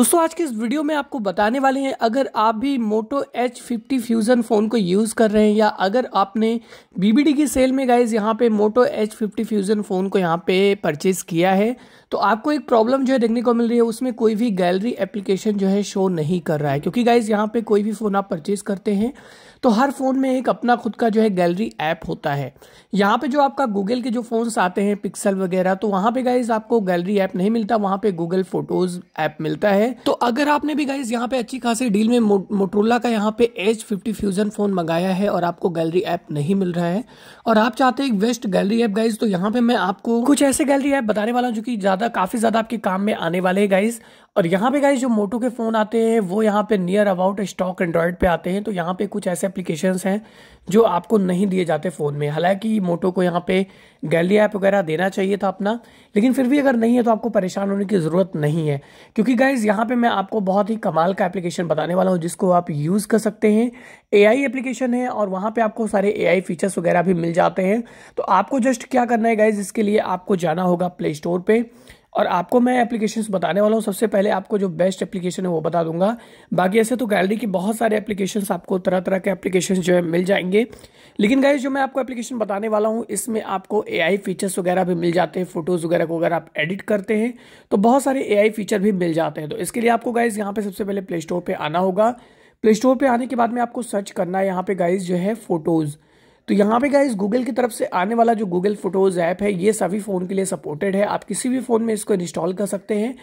दोस्तों आज के इस वीडियो में आपको बताने वाले हैं अगर आप भी Moto H fifty Fusion phone को यूज़ कर रहे हैं या अगर आपने बीबीडी की सेल में गाइज यहाँ पे Moto H fifty Fusion phone को यहाँ पे परचेज़ किया है तो आपको एक प्रॉब्लम जो है देखने को मिल रही है उसमें कोई भी गैलरी एप्लीकेशन जो है शो नहीं कर रहा है क्योंकि गाइज यहाँ पे कोई भी फ़ोन आप परचेज़ करते हैं तो हर फ़ोन में एक अपना खुद का जो है गैलरी ऐप होता है यहाँ पे जो आपका गूगल के जो फ़ोन्स आते हैं पिक्सल वगैरह तो वहाँ पे गाइज आपको गैलरी ऐप नहीं मिलता वहाँ पे गूगल फोटोज़ ऐप मिलता है है तो अगर आपने भी गाइज यहाँ पे अच्छी खासी डील में मोटरोला का यहाँ पे एच फिफ्टी फ्यूजन फोन मंगाया है और आपको गैलरी ऐप नहीं मिल रहा है और आप चाहते हैं बेस्ट गैलरी ऐप गाइज तो यहाँ पे मैं आपको कुछ ऐसे गैलरी ऐप बताने वाला हूँ जो कि ज्यादा काफी ज्यादा आपके काम में आने वाले है गाइज और यहाँ पे गाइज जो मोटो के फ़ोन आते हैं वो यहाँ पे नियर अबाउट स्टॉक एंड्रॉयड पे आते हैं तो यहाँ पे कुछ ऐसे एप्लीकेशंस हैं जो आपको नहीं दिए जाते फ़ोन में हालांकि मोटो को यहाँ पे गैली ऐप वगैरह देना चाहिए था अपना लेकिन फिर भी अगर नहीं है तो आपको परेशान होने की ज़रूरत नहीं है क्योंकि गाइज़ यहाँ पर मैं आपको बहुत ही कमाल का एप्लीकेशन बताने वाला हूँ जिसको आप यूज़ कर सकते हैं ए एप्लीकेशन है और वहाँ पर आपको सारे ए फीचर्स वगैरह भी मिल जाते हैं तो आपको जस्ट क्या करना है गाइज़ इसके लिए आपको जाना होगा प्ले स्टोर पर और आपको मैं एप्लीकेशंस बताने वाला हूँ सबसे पहले आपको जो बेस्ट एप्लीकेशन है वो बता दूंगा बाकी ऐसे तो गैलरी की बहुत सारे एप्लीकेशंस आपको तरह तरह के एप्लीकेशंस जो है मिल जाएंगे लेकिन गाइज जो मैं आपको एप्लीकेशन बताने वाला हूँ इसमें आपको ए फीचर्स वगैरह भी मिल जाते हैं फोटोज़ वगैरह को अगर आप एडिट करते हैं तो बहुत सारे ए फीचर भी मिल जाते हैं तो इसके लिए आपको गाइज यहाँ पर सबसे पहले प्ले स्टोर पर आना होगा प्ले स्टोर पर आने के बाद में आपको सर्च करना है यहाँ पर गाइज जो है फ़ोटोज़ तो यहाँ पे गाइज गूगल की तरफ से आने वाला जो गूगल फोटोज़ ऐप है ये सभी फ़ोन के लिए सपोर्टेड है आप किसी भी फ़ोन में इसको इंस्टॉल कर सकते हैं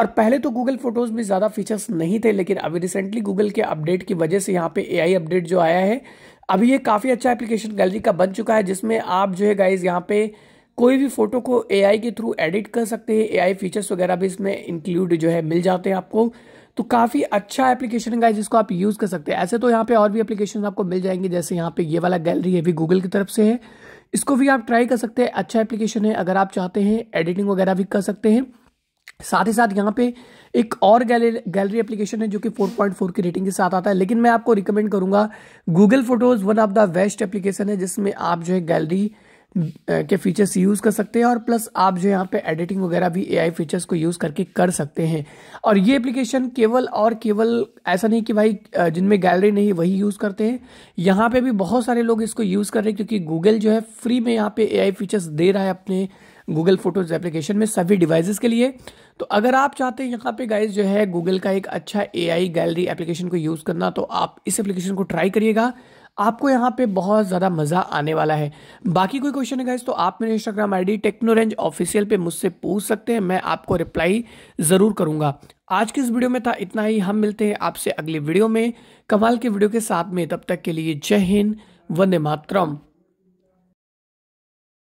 और पहले तो गूगल फोटोज़ में ज़्यादा फीचर्स नहीं थे लेकिन अभी रिसेंटली गूगल के अपडेट की वजह से यहाँ पे ए अपडेट जो आया है अभी ये काफ़ी अच्छा एप्लीकेशन गैलरी का बन चुका है जिसमें आप जो है गाइज यहाँ पे कोई भी फ़ोटो को ए के थ्रू एडिट कर सकते हैं ए फीचर्स वगैरह भी इसमें इंक्लूड जो है मिल जाते हैं आपको तो काफ़ी अच्छा एप्लीकेशन है जिसको आप यूज़ कर सकते हैं ऐसे तो यहाँ पे और भी एप्लीकेशन आपको मिल जाएंगे जैसे यहाँ पे ये वाला गैलरी है भी गूगल की तरफ से है इसको भी आप ट्राई कर सकते हैं अच्छा एप्लीकेशन है अगर आप चाहते हैं एडिटिंग वगैरह भी कर सकते हैं साथ ही साथ यहाँ पे एक और गैलरी एप्लीकेशन है जो कि 4.4 की रेटिंग के साथ आता है लेकिन मैं आपको रिकमेंड करूंगा Google Photos one of the best application है जिसमें आप जो है गैलरी के फीचर्स यूज़ कर सकते हैं और प्लस आप जो यहाँ पे एडिटिंग वगैरह भी एआई फीचर्स को यूज़ करके कर सकते हैं और ये एप्लीकेशन केवल और केवल ऐसा नहीं कि भाई जिनमें गैलरी नहीं वही यूज़ करते हैं यहाँ पे भी बहुत सारे लोग इसको यूज़ कर रहे हैं क्योंकि गूगल जो है फ्री में यहाँ पे ए फीचर्स दे रहा है अपने गूगल फोटोज एप्लीकेशन में सभी डिवाइसेस के लिए तो अगर आप चाहते हैं यहाँ पे गाइस जो है गूगल का एक अच्छा एआई गैलरी एप्लीकेशन को यूज़ करना तो आप इस एप्लीकेशन को ट्राई करिएगा आपको यहाँ पे बहुत ज़्यादा मज़ा आने वाला है बाकी कोई क्वेश्चन है गाइज तो आप मेरे Instagram I D Technorange official पे मुझसे पूछ सकते हैं मैं आपको रिप्लाई ज़रूर करूँगा आज की इस वीडियो में था इतना ही हम मिलते हैं आपसे अगले वीडियो में कमाल के वीडियो के साथ में तब तक के लिए जय हिंद वंदे मातरम